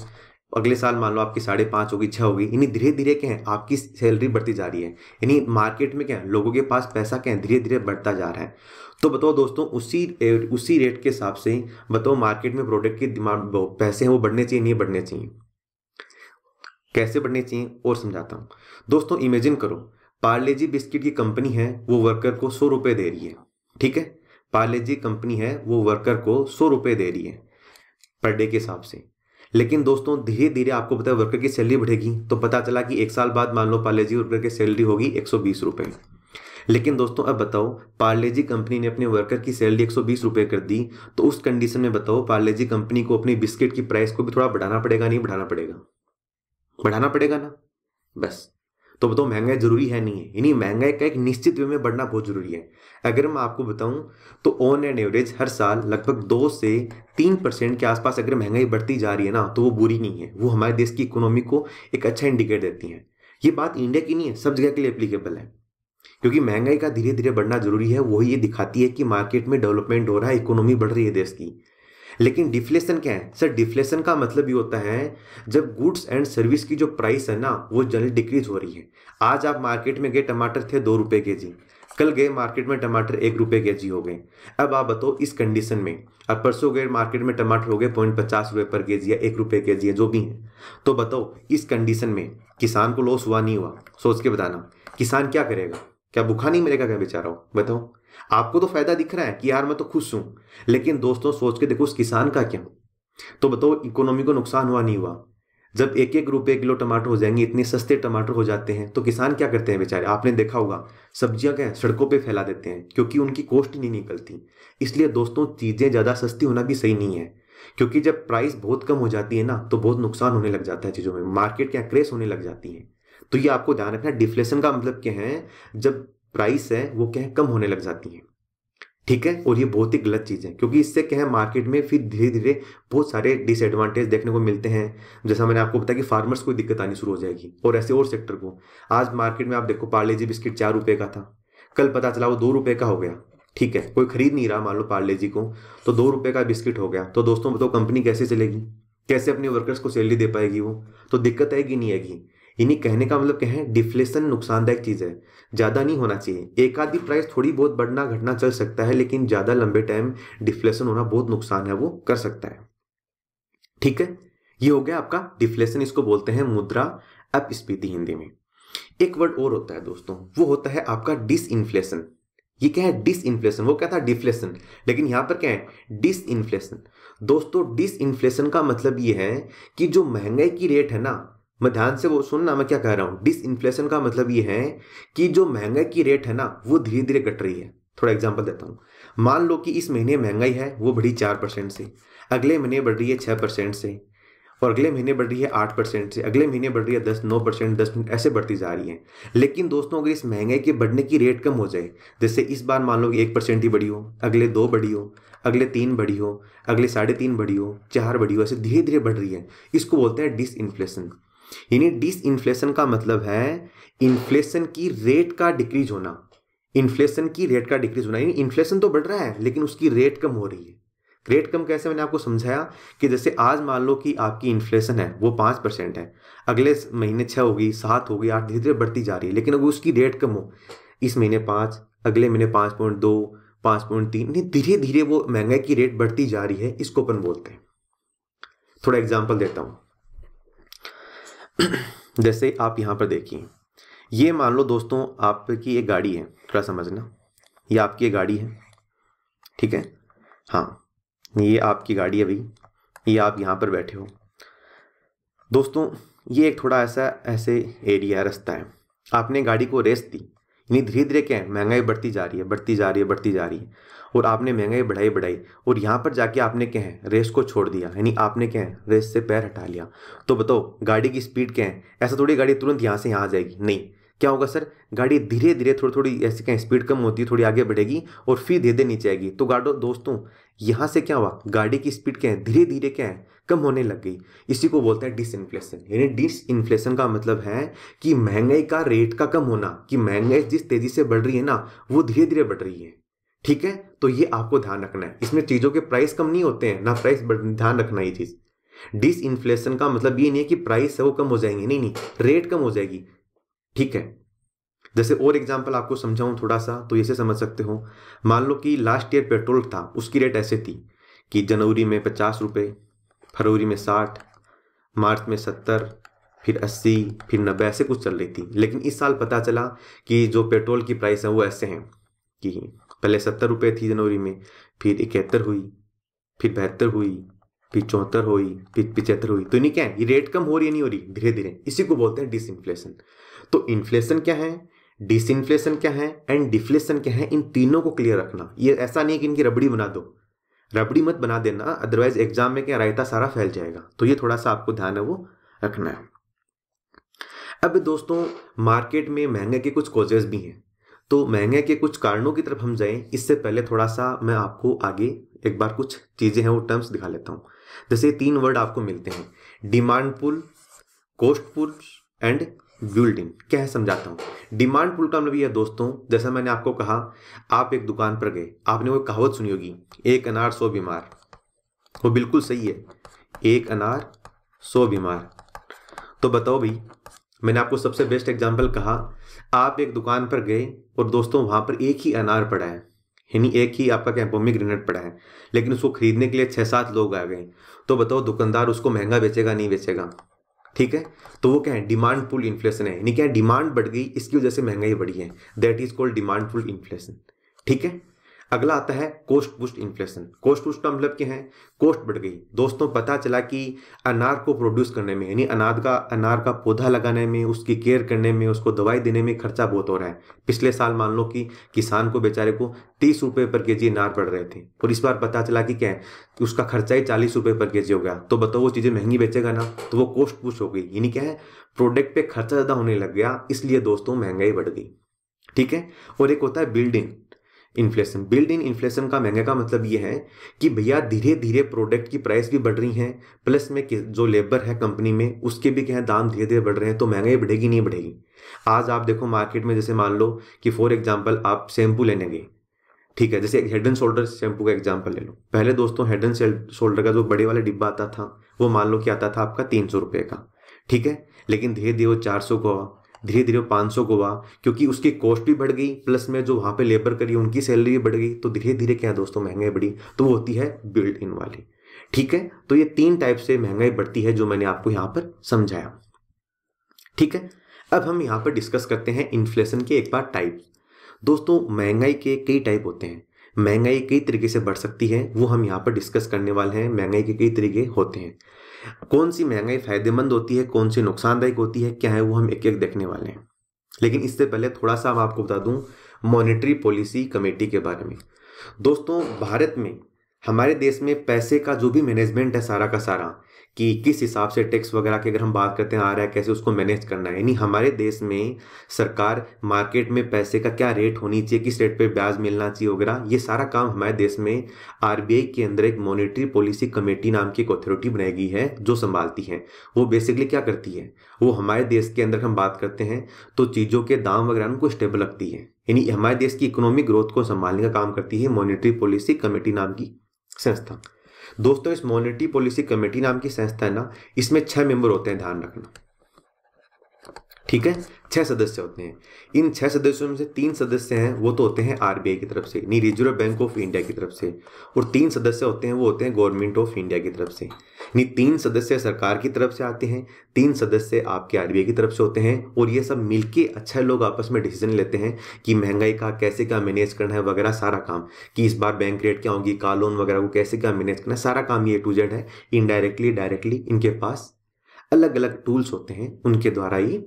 अगले साल मान लो आपकी साढ़े पाँच होगी छः होगी यानी धीरे धीरे क्या है आपकी सैलरी बढ़ती जा रही है यानी मार्केट में क्या है लोगों के पास पैसा क्या है धीरे धीरे बढ़ता जा रहा है तो बताओ दोस्तों उसी उसी रेट के हिसाब से बताओ मार्केट में प्रोडक्ट की डिमांड पैसे हैं वो बढ़ने चाहिए नहीं बढ़ने चाहिए कैसे बढ़ने चाहिए और समझाता हूँ दोस्तों इमेजिन करो पार्ले जी बिस्किट की कंपनी है वो वर्कर को सौ रुपये दे रही है ठीक है पार्ले जी कंपनी है वो वर्कर को सौ रुपये दे रही है पर डे के हिसाब से लेकिन दोस्तों धीरे धीरे आपको पता है वर्कर की सैलरी बढ़ेगी तो पता चला कि एक साल बाद मान लो पार्ले जी वर्कर की सैलरी होगी एक सौ बीस लेकिन दोस्तों अब बताओ पार्ले जी कंपनी ने अपने वर्कर की सैलरी एक सौ बीस कर दी तो उस कंडीशन में बताओ पार्ले जी कंपनी को अपनी बिस्किट की प्राइस को भी थोड़ा बढ़ाना पड़ेगा नहीं बढ़ाना पड़ेगा बढ़ाना पड़ेगा ना बस तो बताओ तो महंगाई जरूरी है नहीं है यानी महंगाई का एक निश्चित वे में बढ़ना बहुत जरूरी है अगर मैं आपको बताऊं तो ऑन एंड एवरेज हर साल लगभग दो से तीन परसेंट के आसपास अगर महंगाई बढ़ती जा रही है ना तो वो बुरी नहीं है वो हमारे देश की इकोनॉमी को एक अच्छा इंडिकेट देती है ये बात इंडिया की नहीं है सब जगह के लिए अप्लीकेबल है क्योंकि महंगाई का धीरे धीरे बढ़ना जरूरी है वही ये दिखाती है कि मार्केट में डेवलपमेंट हो रहा है इकोनॉमी बढ़ रही है देश की लेकिन डिफ्लेशन क्या है सर डिफ्लेशन का मतलब ये होता है जब गुड्स एंड सर्विस की जो प्राइस है ना वो जनरली डिक्रीज हो रही है आज आप मार्केट में गए टमाटर थे दो रुपये के जी कल गए मार्केट में टमाटर एक रुपये के जी हो गए अब आप बताओ इस कंडीशन में अब परसों गए मार्केट में टमाटर हो गए पॉइंट पचास रुपये पर के जी या एक रुपये के जी है जो भी है तो बताओ इस कंडीशन में किसान को लॉस हुआ नहीं हुआ सोच के बताना किसान क्या करेगा क्या भूखा नहीं मिलेगा क्या बेचारा हो बताओ आपको तो फायदा दिख रहा है कि यार मैं तो खुश हूं लेकिन दोस्तों सोच के देखो उस किसान का क्या तो बताओ इकोनॉमी को नुकसान हुआ नहीं हुआ जब एक एक रुपए किलो टमाटर हो जाएंगे इतने सस्ते टमाटर हो जाते हैं तो किसान क्या करते हैं बेचारे आपने देखा होगा सब्जियां क्या सड़कों पे फैला देते हैं क्योंकि उनकी कॉस्ट नहीं निकलती इसलिए दोस्तों चीज़ें ज़्यादा सस्ती होना भी सही नहीं है क्योंकि जब प्राइस बहुत कम हो जाती है ना तो बहुत नुकसान होने लग जाता है चीज़ों में मार्केट क्या क्रेस होने लग जाती है तो ये आपको ध्यान रखना डिफ्लेशन का मतलब क्या है जब प्राइस है वो क्या है कम होने लग जाती है ठीक है और ये बहुत ही गलत चीज़ है क्योंकि इससे क्या है मार्केट में फिर धीरे धीरे बहुत सारे डिसएडवांटेज देखने को मिलते हैं जैसा मैंने आपको बताया कि फार्मर्स को दिक्कत आनी शुरू हो जाएगी और ऐसे और सेक्टर को आज मार्केट में आप देखो पार्ले जी बिस्किट चार रुपये का था कल पता चला वो दो रुपये का हो गया ठीक है कोई खरीद नहीं रहा मान लो पार्ले जी को तो दो रुपये का बिस्किट हो गया तो दोस्तों बताओ तो कंपनी कैसे चलेगी कैसे अपने वर्कर्स को सैलरी दे पाएगी वो तो दिक्कत आएगी नहीं आएगी यानी कहने का मतलब क्या है डिफ्लेशन नुकसानदायक चीज़ है ज़्यादा नहीं होना चाहिए एक आधी प्राइस थोड़ी बहुत बढ़ना घटना चल सकता है लेकिन ज़्यादा लंबे टाइम डिफ्लेशन होना बहुत नुकसान है वो कर सकता है ठीक है ये हो गया आपका डिफ्लेशन इसको बोलते हैं मुद्रा अपस्पीति हिंदी में एक वर्ड और होता है दोस्तों वो होता है आपका डिस इन्फ्लेशन ये क्या है डिस इन्फ्लेशन वो क्या था डिफ्लेशन लेकिन यहां पर क्या है डिस इन्फ्लेशन दोस्तों डिस इन्फ्लेशन का मतलब ये है कि जो महंगाई की रेट है ना मैं ध्यान से वो सुनना मैं क्या कह रहा हूँ डिस इन्फ्लेशन का मतलब ये है कि जो महंगाई की रेट है ना वो धीरे धीरे घट रही है थोड़ा एग्जाम्पल देता हूँ मान लो कि इस महीने महंगाई है वो बढ़ी चार परसेंट से अगले महीने बढ़ रही है छः परसेंट से और अगले महीने बढ़ रही है आठ परसेंट से अगले महीने बढ़ रही है दस नौ परसेंट दस परसेंट ऐसे बढ़ती जा रही है लेकिन दोस्तों अगर इस महंगाई के बढ़ने की रेट कम हो जाए जैसे इस बार मान लो कि एक परसेंट ही बढ़ी हो अगले दो बढ़ी हो अगले तीन बढ़ी हो अगले साढ़े तीन बढ़ी हो चार बढ़ी हो ऐसे धीरे धीरे बढ़ रही है इसको बोलते हैं डिस इन्फ्लेशन यानी डिस इन्फ्लेशन का मतलब है इन्फ्लेशन की रेट का डिक्रीज होना इन्फ्लेशन की रेट का डिक्रीज होना यानी इन्फ्लेशन तो बढ़ रहा है लेकिन उसकी रेट कम हो रही है रेट कम कैसे मैंने आपको समझाया कि जैसे आज मान लो कि आपकी इन्फ्लेशन है वो पाँच परसेंट है अगले महीने छः होगी सात होगी आठ धीरे धीरे बढ़ती जा रही है लेकिन अगर उसकी रेट कम हो इस महीने पाँच अगले महीने पाँच पॉइंट दो पाँच पॉइंट तीन धीरे धीरे वो महंगाई की रेट बढ़ती जा रही है इसको अपन बोलते हैं थोड़ा एग्जाम्पल देता हूँ [CLEARS THROAT] जैसे आप यहाँ पर देखिए ये मान लो दोस्तों आपकी एक गाड़ी है थोड़ा समझना ये आपकी एक गाड़ी है ठीक है हाँ ये आपकी गाड़ी है भाई ये आप यहाँ पर बैठे हो दोस्तों ये एक थोड़ा ऐसा ऐसे एरिया है रास्ता है आपने गाड़ी को रेस दी यानी धीरे धीरे क्या है महंगाई बढ़ती जा रही है बढ़ती जा रही है बढ़ती जा रही है और आपने महंगाई बढ़ाई बढ़ाई और यहाँ पर जाके आपने क्या है रेस को छोड़ दिया यानी आपने क्या है रेस से पैर हटा लिया तो बताओ गाड़ी की स्पीड क्या है ऐसा थोड़ी गाड़ी तुरंत यहाँ से यहाँ आ जाएगी नहीं क्या होगा सर गाड़ी धीरे धीरे थोड़ी थोड़ी ऐसे क्या स्पीड कम होती है थोड़ी आगे बढ़ेगी और फिर धीरे धीरे नीचे आएगी तो गाड़ो दोस्तों यहाँ से क्या हुआ गाड़ी की स्पीड क्या है धीरे धीरे क्या है कम होने लग गई इसी को बोलते हैं डिस इन्फ्लेशन यानी डिस इन्फ्लेशन का मतलब है कि महंगाई का रेट का कम होना कि महंगाई जिस तेजी से बढ़ रही है ना वो धीरे धीरे बढ़ रही है ठीक है तो ये आपको ध्यान रखना है इसमें चीज़ों के प्राइस कम नहीं होते हैं ना प्राइस ध्यान रखना ये चीज़ डिस इन्फ्लेशन का मतलब ये नहीं है कि प्राइस है वो कम हो जाएंगे नहीं नहीं रेट कम हो जाएगी ठीक है जैसे और एग्जाम्पल आपको समझाऊं थोड़ा सा तो ऐसे समझ सकते हो मान लो कि लास्ट ईयर पेट्रोल था उसकी रेट ऐसे थी कि जनवरी में पचास रुपये फरवरी में साठ मार्च में सत्तर फिर अस्सी फिर नब्बे ऐसे कुछ चल रही थी लेकिन इस साल पता चला कि जो पेट्रोल की प्राइस है वो ऐसे हैं कि पहले सत्तर रुपये थी जनवरी में फिर इकहत्तर हुई फिर बहत्तर हुई फिर चौहत्तर हुई फिर पिचहत्तर हुई तो नहीं क्या है ये रेट कम हो रही है नहीं हो रही धीरे धीरे इसी को बोलते हैं डिसइन्फ्लेशन तो इन्फ्लेशन क्या है डिसइन्फ्लेशन क्या है एंड डिफ्लेशन क्या है इन तीनों को क्लियर रखना ये ऐसा नहीं है कि इनकी रबड़ी बना दो रबड़ी मत बना देना अदरवाइज एग्जाम में क्या रायता सारा फैल जाएगा तो ये थोड़ा सा आपको ध्यान है वो रखना है अब दोस्तों मार्केट में महंगे के कुछ कॉजेज भी हैं तो महंगे के कुछ कारणों की तरफ हम जाएं इससे पहले थोड़ा सा मैं आपको आगे एक बार कुछ चीज़ें हैं वो टर्म्स दिखा लेता हूं जैसे तीन वर्ड आपको मिलते हैं demand pull cost pull and building क्या है समझाता हूं डिमांड पुल का मतलब यह दोस्तों जैसा मैंने आपको कहा आप एक दुकान पर गए आपने वो कहावत सुनी होगी एक अनार सो बीमार वो बिल्कुल सही है एक अनार सो बीमार तो बताओ भाई मैंने आपको सबसे बेस्ट एग्जाम्पल कहा आप एक दुकान पर गए और दोस्तों वहाँ पर एक ही अनार पड़ा है यानी एक ही आपका क्या में ग्रेनेड पड़ा है लेकिन उसको खरीदने के लिए छः सात लोग आ गए तो बताओ दुकानदार उसको महंगा बेचेगा नहीं बेचेगा ठीक है तो वो क्या है डिमांड फुल इन्फ्लेशन है यानी क्या डिमांड बढ़ गई इसकी वजह से महंगाई बढ़ी है that is called demand pull inflation ठीक है अगला आता है cost boost inflation cost boost का मतलब क्या है कोस्ट बढ़ गई दोस्तों पता चला कि अनार को प्रोड्यूस करने में यानी अनार का अनार का पौधा लगाने में उसकी केयर करने में उसको दवाई देने में खर्चा बहुत हो रहा है पिछले साल मान लो कि किसान को बेचारे को तीस रुपये पर के जी अनार पड़ रहे थे और इस बार पता चला कि क्या है कि उसका खर्चा ही चालीस रुपये पर के जी हो गया तो बताओ वो चीज़ें महंगी बेचेगा ना तो वो कोस्ट बुस्ट हो गई यानी क्या है प्रोडक्ट पे खर्चा ज़्यादा होने लग गया इसलिए दोस्तों महंगाई बढ़ गई ठीक है और एक होता है building inflation built in inflation का महंगे का मतलब ये है कि भैया धीरे धीरे प्रोडक्ट की प्राइस भी बढ़ रही है प्लस में जो लेबर है कंपनी में उसके भी क्या दाम धीरे धीरे बढ़ रहे हैं तो महंगाई बढ़ेगी नहीं बढ़ेगी आज आप देखो मार्केट में जैसे मान लो कि फॉर एग्जाम्पल आप शैम्पू लेने गए ठीक है जैसे हेड एंड शोल्डर शैम्पू का एग्जाम्पल ले लो पहले दोस्तों हेड एंड शोल्डर का जो बड़े वाला डिब्बा आता था वो मान लो कि आता था आपका तीन सौ रुपये का ठीक है लेकिन धीरे धीरे वो चार सौ का हुआ धीरे धीरे पाँच सौ को हुआ क्योंकि उसकी कॉस्ट भी बढ़ गई प्लस में जो वहाँ पे लेबर करी उनकी सैलरी भी बढ़ गई तो धीरे धीरे क्या दोस्तों महंगाई बढ़ी तो वो होती है बिल्ड इन वाली ठीक है तो ये तीन टाइप से महंगाई बढ़ती है जो मैंने आपको यहाँ पर समझाया ठीक है अब हम यहाँ पर डिस्कस करते हैं इन्फ्लेशन के एक बार टाइप दोस्तों महंगाई के कई टाइप होते हैं महंगाई कई तरीके से बढ़ सकती है वो हम यहाँ पर डिस्कस करने वाले हैं महंगाई के कई तरीके होते हैं कौन सी महंगाई फायदेमंद होती है कौन सी नुकसानदायक होती है क्या है वो हम एक एक देखने वाले हैं लेकिन इससे पहले थोड़ा सा हम आपको बता दूं मॉनेटरी पॉलिसी कमेटी के बारे में दोस्तों भारत में हमारे देश में पैसे का जो भी मैनेजमेंट है सारा का सारा कि किस हिसाब से टैक्स वगैरह की अगर हम बात करते हैं आ रहा है कैसे उसको मैनेज करना है यानी हमारे देश में सरकार मार्केट में पैसे का क्या रेट होनी चाहिए किस रेट पे ब्याज मिलना चाहिए वगैरह ये सारा काम हमारे देश में आरबीआई के अंदर एक मॉनेटरी पॉलिसी कमेटी नाम की एक अथॉरिटी बनाई गई है जो संभालती है वो बेसिकली क्या करती है वो हमारे देश के अंदर हम बात करते हैं तो चीज़ों के दाम वगैरह उनको स्टेबल रखती है यानी हमारे देश की इकोनॉमिक ग्रोथ को संभालने का काम करती है मॉनिटरी पॉलिसी कमेटी नाम की संस्था दोस्तों इस मॉनिटरी पॉलिसी कमेटी नाम की संस्था है ना इसमें छह मेंबर होते हैं ध्यान रखना ठीक है छह सदस्य होते हैं इन छह सदस्यों में से तीन सदस्य हैं वो तो होते हैं आरबीआई की तरफ से नहीं रिजर्व बैंक ऑफ इंडिया की तरफ से और तीन सदस्य होते हैं वो होते हैं गवर्नमेंट ऑफ इंडिया की तरफ से नहीं तीन सदस्य सरकार की तरफ से आते हैं तीन सदस्य आपके आरबीआई की तरफ से होते हैं और ये सब मिलके अच्छे लोग आपस में डिसीजन लेते हैं कि महंगाई का कैसे क्या मैनेज करना है वगैरह सारा काम कि इस बार बैंक रेट क्या होगी कार लोन वगैरह को कैसे क्या मैनेज करना है सारा काम ये टू जेड है इनडायरेक्टली डायरेक्टली इनके पास अलग अलग टूल्स होते हैं उनके द्वारा ही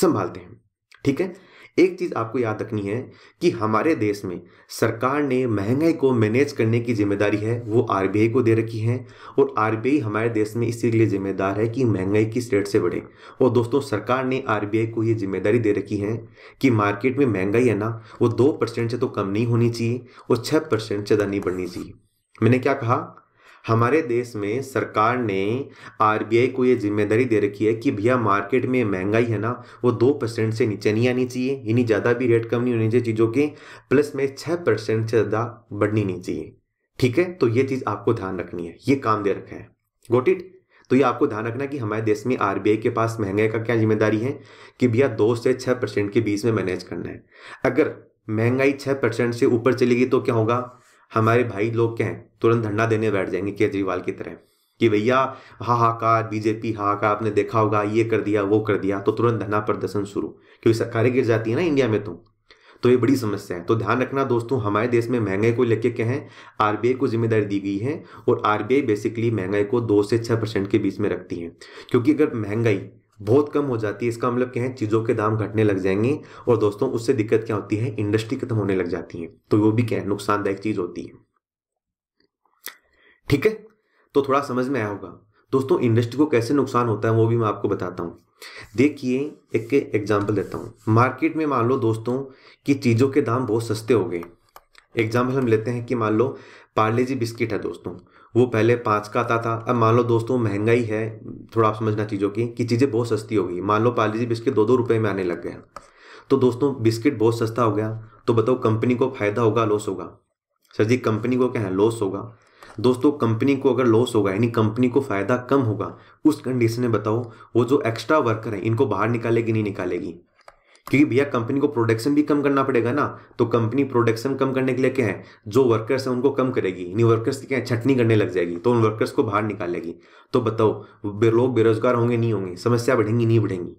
संभालते हैं ठीक है एक चीज आपको याद रखनी है कि हमारे देश में सरकार ने महंगाई को मैनेज करने की जिम्मेदारी है वो आरबीआई को दे रखी है और आरबीआई हमारे देश में इसीलिए जिम्मेदार है कि महंगाई किस रेट से बढ़े और दोस्तों सरकार ने आरबीआई को ये जिम्मेदारी दे रखी है कि मार्केट में महंगाई है ना वो दो परसेंट से तो कम नहीं होनी चाहिए और छह परसेंट से ज़्यादा नहीं बढ़नी चाहिए मैंने क्या कहा हमारे देश में सरकार ने आरबीआई को ये जिम्मेदारी दे रखी है कि भैया मार्केट में महंगाई है ना वो दो परसेंट से नीचे नहीं आनी चाहिए यानी ज़्यादा भी रेट कम नहीं होनी चाहिए चीज़ों के प्लस में छः परसेंट से ज़्यादा बढ़नी नहीं चाहिए ठीक है तो ये चीज़ आपको ध्यान रखनी है ये काम दे रखा है गोट इट तो ये आपको ध्यान रखना कि हमारे देश में आरबीआई के पास महंगाई का क्या जिम्मेदारी है कि भैया दो से छः परसेंट के बीच में मैनेज करना है अगर महंगाई छः परसेंट से ऊपर चलेगी तो क्या होगा हमारे भाई लोग क्या हैं तुरंत धरना देने बैठ जाएंगे केजरीवाल की तरह कि भैया हाहाकार बीजेपी हाहाकार आपने देखा होगा ये कर दिया वो कर दिया तो तुरंत धरना प्रदर्शन शुरू क्योंकि सरकारें गिर जाती है ना इंडिया में तो तो ये बड़ी समस्या है तो ध्यान रखना दोस्तों हमारे देश में महंगाई को लेके क्या है आरबीआई को जिम्मेदारी दी गई है और आरबीआई बेसिकली महंगाई को दो से छह परसेंट के बीच में रखती है क्योंकि अगर महंगाई बहुत कम हो जाती है इसका मतलब क्या है चीज़ों के दाम घटने लग जाएंगे और दोस्तों उससे दिक्कत क्या होती है इंडस्ट्री खत्म होने लग जाती है तो वो भी क्या है नुकसानदायक चीज़ होती है ठीक है तो थोड़ा समझ में आया होगा दोस्तों इंडस्ट्री को कैसे नुकसान होता है वो भी मैं आपको बताता हूँ देखिए एक एग्जाम्पल देता हूँ मार्केट में मान लो दोस्तों कि चीज़ों के दाम बहुत सस्ते हो गए एग्जाम्पल हम लेते हैं कि मान लो पार्ले जी बिस्किट है दोस्तों वो पहले पाँच का आता था अब मान लो दोस्तों महंगाई है थोड़ा आप समझना चीज़ों की कि चीज़ें बहुत सस्ती हो गई मान लो जी बिस्किट दो दो रुपये में आने लग गए तो दोस्तों बिस्किट बहुत सस्ता हो गया तो बताओ कंपनी को फायदा होगा लॉस होगा सर जी कंपनी को क्या है लॉस होगा दोस्तों कंपनी को अगर लॉस होगा यानी कंपनी को फायदा कम होगा उस कंडीशन में बताओ वो जो एक्स्ट्रा वर्कर हैं इनको बाहर निकालेगी नहीं निकालेगी क्योंकि भैया कंपनी को प्रोडक्शन भी कम करना पड़ेगा ना तो कंपनी प्रोडक्शन कम करने के लिए क्या है जो वर्कर्स है उनको कम करेगी इन वर्कर्स क्या है छटनी करने लग जाएगी तो उन वर्कर्स को बाहर निकालेगी तो बताओ लोग बेरोजगार होंगे नहीं होंगे समस्या बढ़ेंगी नहीं बढ़ेंगी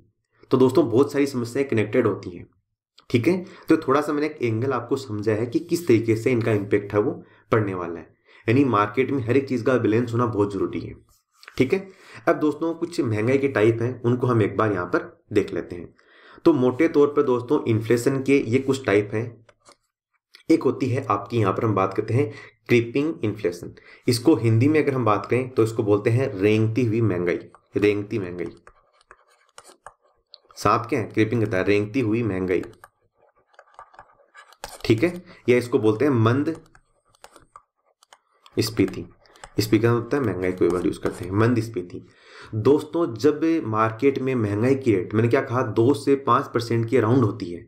तो दोस्तों बहुत सारी समस्याएं कनेक्टेड होती हैं ठीक है तो थोड़ा सा मैंने एक एंगल आपको समझा है कि किस तरीके से इनका इम्पेक्ट है वो पड़ने वाला है यानी मार्केट में हर एक चीज़ का बैलेंस होना बहुत ज़रूरी है ठीक है अब दोस्तों कुछ महंगाई के टाइप हैं उनको हम एक बार यहाँ पर देख लेते हैं तो मोटे तौर पर दोस्तों इन्फ्लेशन के ये कुछ टाइप हैं एक होती है आपकी यहाँ पर हम बात करते हैं क्रीपिंग इन्फ्लेशन इसको हिंदी में अगर हम बात करें तो इसको बोलते हैं रेंगती हुई महंगाई रेंगती महंगाई सांप क्या है क्रीपिंग कहता है रेंगती हुई महंगाई ठीक है या इसको बोलते हैं मंद स्पीति स्पीकर मतलब होता है महंगाई को यूज करते हैं मंद स्पीति दोस्तों जब मार्केट में महंगाई की रेट मैंने क्या कहा दो से पाँच परसेंट की अराउंड होती है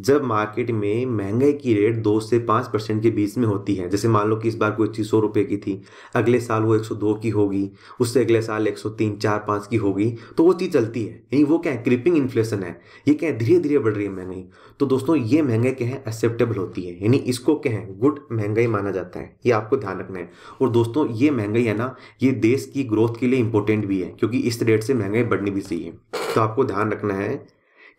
जब मार्केट में महंगाई की रेट दो से पाँच परसेंट के बीच में होती है जैसे मान लो कि इस बार कोई चीज़ सौ रुपये की थी अगले साल वो एक सौ दो की होगी उससे अगले साल एक सौ तीन चार पाँच की होगी तो वो चीज़ चलती है यानी वो क्या है क्रिपिंग इन्फ्लेशन है ये क्या है धीरे धीरे बढ़ रही है महंगाई तो दोस्तों ये महंगाई क्या है एक्सेप्टेबल होती है यानी इसको क्या है गुड महंगाई माना जाता है ये आपको ध्यान रखना है और दोस्तों ये महंगाई है ना ये देश की ग्रोथ के लिए इंपॉर्टेंट भी है क्योंकि इस रेट से महंगाई बढ़नी भी चाहिए तो आपको ध्यान रखना है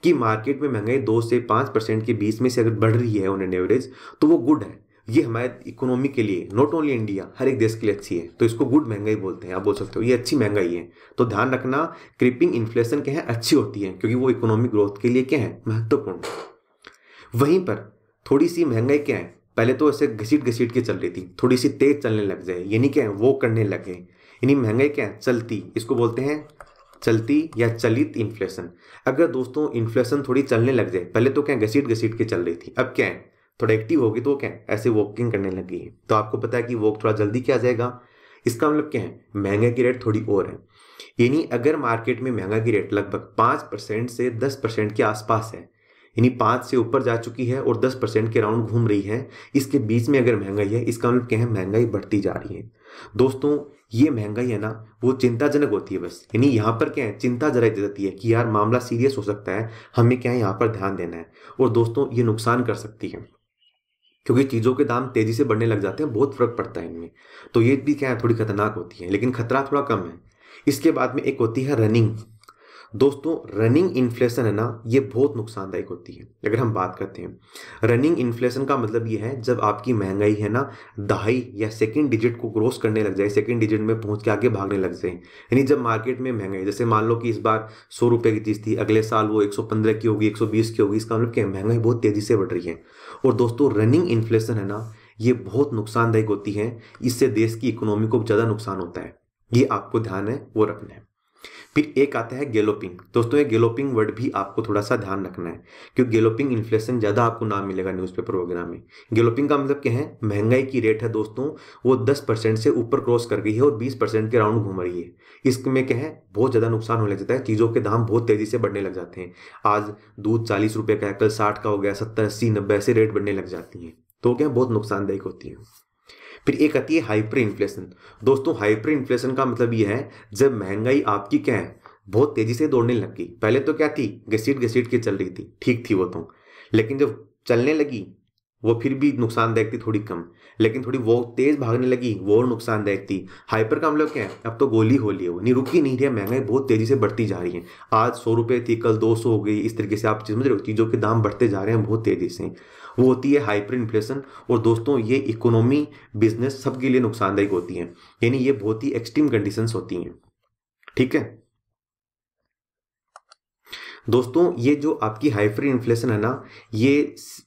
कि मार्केट में महंगाई दो से पाँच परसेंट के बीच में से अगर बढ़ रही है ऑन एवरेज तो वो गुड है ये हमारे इकोनॉमी के लिए नॉट ओनली इंडिया हर एक देश के लिए अच्छी है तो इसको गुड महंगाई बोलते हैं आप बोल सकते हो ये अच्छी महंगाई है तो ध्यान रखना क्रिपिंग इन्फ्लेशन क्या है अच्छी होती है क्योंकि वो इकोनॉमिक ग्रोथ के लिए क्या है महत्वपूर्ण वहीं पर थोड़ी सी महंगाई क्या है पहले तो ऐसे घसीट घसीट के चल रही थी थोड़ी सी तेज चलने लग जाए यानी क्या है वो करने लगे यानी महंगाई क्या है चलती इसको बोलते हैं चलती या चलित इन्फ्लेशन अगर दोस्तों इन्फ्लेशन थोड़ी चलने लग जाए पहले तो क्या घसीट घसीट के चल रही थी अब क्या है थोड़ा एक्टिव होगी तो क्या ऐसे वॉकिंग करने लगी है तो आपको पता है कि वॉक थोड़ा जल्दी क्या जाएगा इसका मतलब क्या है महंगाई की रेट थोड़ी और है यानी अगर मार्केट में महंगाई की रेट लगभग पाँच परसेंट से दस परसेंट के आसपास है यानी पाँच से ऊपर जा चुकी है और दस परसेंट के राउंड घूम रही है इसके बीच में अगर महंगाई है इसका मतलब क्या है महंगाई बढ़ती जा रही है दोस्तों ये महंगाई है ना वो चिंताजनक होती है बस यानी यहाँ पर क्या है चिंता जरा देती है कि यार मामला सीरियस हो सकता है हमें क्या है यहाँ पर ध्यान देना है और दोस्तों ये नुकसान कर सकती है क्योंकि चीज़ों के दाम तेज़ी से बढ़ने लग जाते हैं बहुत फर्क पड़ता है इनमें तो ये भी क्या है थोड़ी खतरनाक होती है लेकिन खतरा थोड़ा कम है इसके बाद में एक होती है रनिंग दोस्तों रनिंग इन्फ्लेशन है ना ये बहुत नुकसानदायक होती है अगर हम बात करते हैं रनिंग इन्फ्लेशन का मतलब ये है जब आपकी महंगाई है ना दहाई या सेकेंड डिजिट को क्रॉस करने लग जाए सेकेंड डिजिट में पहुंच के आगे भागने लग जाए यानी जब मार्केट में महंगाई जैसे मान लो कि इस बार सौ रुपये की चीज़ थी अगले साल वो एक की होगी एक की होगी इसका मतलब क्या महंगाई बहुत तेज़ी से बढ़ रही है और दोस्तों रनिंग इन्फ्लेशन है ना ये बहुत नुकसानदायक होती है इससे देश की इकोनॉमी को ज़्यादा नुकसान होता है ये आपको ध्यान है वो रखना है फिर एक आता है गेलोपिंग दोस्तों ये गेलोपिंग वर्ड भी आपको थोड़ा सा ध्यान रखना है क्योंकि गेलोपिंग इन्फ्लेशन ज़्यादा आपको ना मिलेगा न्यूज़पेपर वगैरह में गेलोपिंग का मतलब क्या है महंगाई की रेट है दोस्तों वो दस परसेंट से ऊपर क्रॉस कर गई है और बीस परसेंट के राउंड घूम रही है इसमें क्या है बहुत ज़्यादा नुकसान होने लग जाता है चीज़ों के दाम बहुत तेज़ी से बढ़ने लग जाते हैं आज दूध चालीस रुपये का है कल साठ का हो गया सत्तर अस्सी नब्बे ऐसे रेट बढ़ने लग जाती हैं तो क्या बहुत नुकसानदायक होती है फिर एक आती है हाइपर इन्फ्लेशन दोस्तों हाइपर इन्फ्लेशन का मतलब ये है जब महंगाई आपकी क्या है बहुत तेजी से दौड़ने लग गई पहले तो क्या थी घसीट घसीट के चल रही थी ठीक थी वो तो लेकिन जब चलने लगी वो फिर भी नुकसानदायक थी थोड़ी कम लेकिन थोड़ी वो तेज भागने लगी वो नुकसानदायक थी हाइपर का मतलब क्या है अब तो गोली हो ली है वो नहीं रुकी नहीं रही है महंगाई बहुत तेजी से बढ़ती जा रही है आज सौ रुपये थी कल दो सौ हो गई इस तरीके से आप समझ रहे हो चीज़ों के दाम बढ़ते जा रहे हैं बहुत तेजी से वो होती है हाइपर इन्फ्लेशन और दोस्तों ये इकोनॉमी बिजनेस सबके लिए नुकसानदायक होती है यानी ये बहुत ही एक्सट्रीम कंडीशंस होती हैं ठीक है दोस्तों ये जो आपकी हाइपर इन्फ्लेशन है ना ये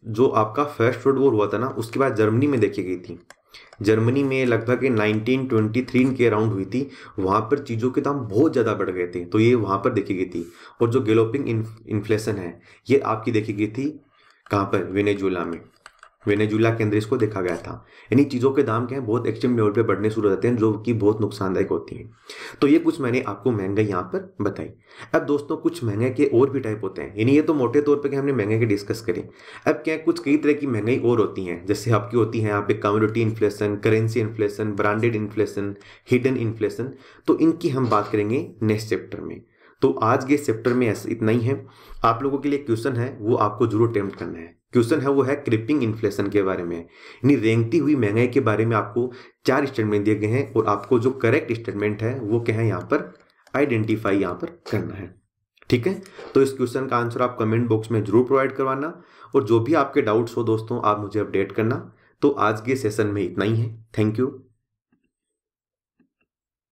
जो आपका फर्स्ट वर्ल्ड वॉर हुआ था ना उसके बाद जर्मनी में देखी गई थी जर्मनी में लगभग 1923 के अराउंड हुई थी वहां पर चीज़ों के दाम बहुत ज़्यादा बढ़ गए थे तो ये वहां पर देखी गई थी और जो गेलोपिंग इन्फ्लेशन है ये आपकी देखी गई थी कहाँ पर वेनेजुला में वेनेजुला के अंदर इसको देखा गया था यानी चीज़ों के दाम क्या है बहुत एक्सट्रीम लेवल पे बढ़ने शुरू हो जाते हैं जो कि बहुत नुकसानदायक होती हैं तो ये कुछ मैंने आपको महंगाई यहाँ पर बताई अब दोस्तों कुछ महंगाई के और भी टाइप होते हैं यानी ये तो मोटे तौर पर हमने महंगाई के डिस्कस करें अब क्या कुछ कई तरह की महंगाई और होती हैं जैसे आपकी होती है यहाँ पे community inflation currency inflation branded inflation hidden inflation तो इनकी हम बात करेंगे नेक्स्ट चैप्टर में तो आज के चैप्टर में इतना ही है आप लोगों के लिए क्वेश्चन है वो आपको जरूर अटेम्प्ट करना है क्वेश्चन है वो है क्रिपिंग इन्फ्लेशन के बारे में यानी रेंगती हुई महंगाई के बारे में आपको चार स्टेटमेंट दिए गए हैं और आपको जो करेक्ट स्टेटमेंट है वो क्या है यहाँ पर आइडेंटिफाई यहाँ पर करना है ठीक है तो इस क्वेश्चन का आंसर आप कमेंट बॉक्स में जरूर प्रोवाइड करवाना और जो भी आपके डाउट्स हो दोस्तों आप मुझे अपडेट करना तो आज के सेशन में इतना ही है थैंक यू